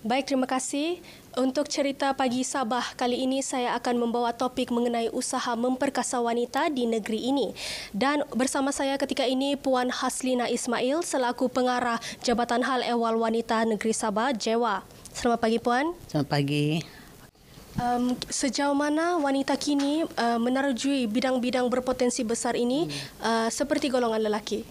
Baik, terima kasih. Untuk cerita pagi Sabah kali ini saya akan membawa topik mengenai usaha memperkasa wanita di negeri ini. Dan bersama saya ketika ini Puan Haslina Ismail selaku pengarah Jabatan Hal Ehwal Wanita Negeri Sabah, Jawa Selamat pagi Puan. Selamat pagi. Um, sejauh mana wanita kini uh, menerjui bidang-bidang berpotensi besar ini uh, seperti golongan lelaki?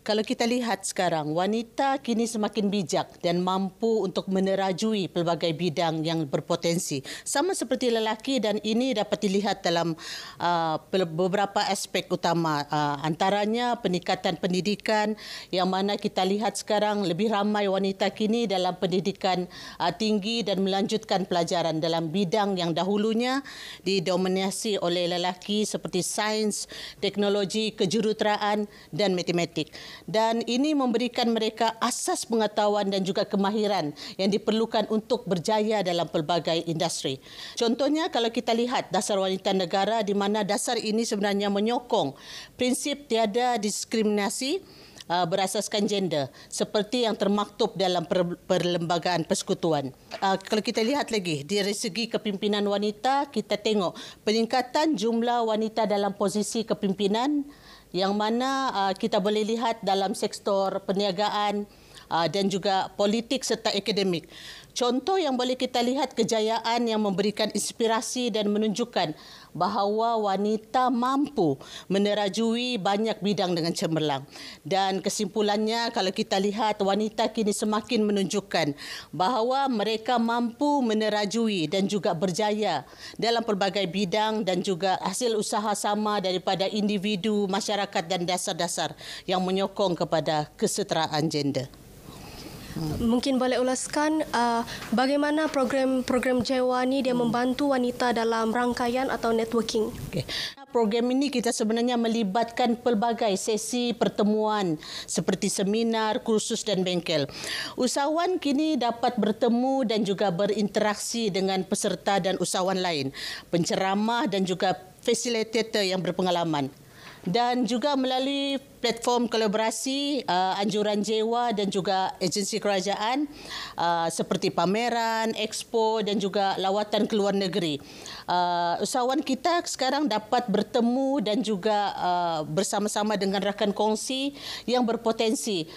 Kalau kita lihat sekarang, wanita kini semakin bijak dan mampu untuk menerajui pelbagai bidang yang berpotensi. Sama seperti lelaki dan ini dapat dilihat dalam uh, beberapa aspek utama. Uh, antaranya peningkatan pendidikan yang mana kita lihat sekarang lebih ramai wanita kini dalam pendidikan uh, tinggi dan melanjutkan pelajaran dalam bidang yang dahulunya didominasi oleh lelaki seperti sains, teknologi, kejuruteraan dan matematik dan ini memberikan mereka asas pengetahuan dan juga kemahiran yang diperlukan untuk berjaya dalam pelbagai industri. Contohnya kalau kita lihat dasar wanita negara di mana dasar ini sebenarnya menyokong prinsip tiada diskriminasi uh, berasaskan gender seperti yang termaktub dalam perlembagaan persekutuan. Uh, kalau kita lihat lagi dari segi kepimpinan wanita, kita tengok peningkatan jumlah wanita dalam posisi kepimpinan yang mana uh, kita boleh lihat dalam sektor perniagaan Ah, dan juga politik serta akademik. Contoh yang boleh kita lihat kejayaan yang memberikan inspirasi dan menunjukkan bahawa wanita mampu menerajui banyak bidang dengan cemerlang. Dan kesimpulannya kalau kita lihat wanita kini semakin menunjukkan bahawa mereka mampu menerajui dan juga berjaya dalam pelbagai bidang dan juga hasil usaha sama daripada individu, masyarakat dan dasar-dasar yang menyokong kepada kesetaraan gender mungkin boleh ulaskan uh, bagaimana program-program Jewa ini dia hmm. membantu wanita dalam rangkaian atau networking. Okay. Program ini kita sebenarnya melibatkan pelbagai sesi pertemuan seperti seminar, kursus dan bengkel. Usahawan kini dapat bertemu dan juga berinteraksi dengan peserta dan usahawan lain, penceramah dan juga facilitator yang berpengalaman dan juga melalui platform kolaborasi uh, anjuran jewa dan juga agensi kerajaan uh, seperti pameran, expo dan juga lawatan ke luar negeri. Uh, usahawan kita sekarang dapat bertemu dan juga uh, bersama-sama dengan rakan kongsi yang berpotensi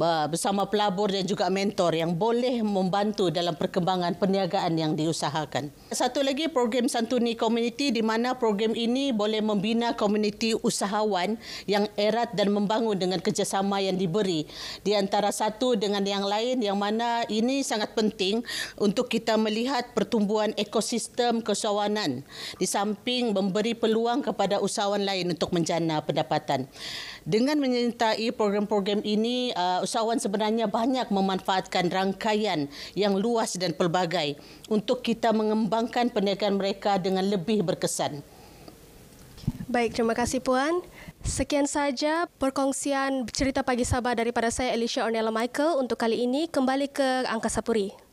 bersama pelabur dan juga mentor yang boleh membantu dalam perkembangan perniagaan yang diusahakan. Satu lagi program Santuni Community di mana program ini boleh membina komuniti usahawan yang erat dan membangun dengan kerjasama yang diberi di antara satu dengan yang lain yang mana ini sangat penting untuk kita melihat pertumbuhan ekosistem kesawanan di samping memberi peluang kepada usahawan lain untuk menjana pendapatan. Dengan menyertai program-program ini, uh, usahawan sebenarnya banyak memanfaatkan rangkaian yang luas dan pelbagai untuk kita mengembangkan perniagaan mereka dengan lebih berkesan. Baik, terima kasih Puan. Sekian sahaja perkongsian cerita pagi Sabah daripada saya Alicia Ornella Michael untuk kali ini kembali ke Angkasa Puri.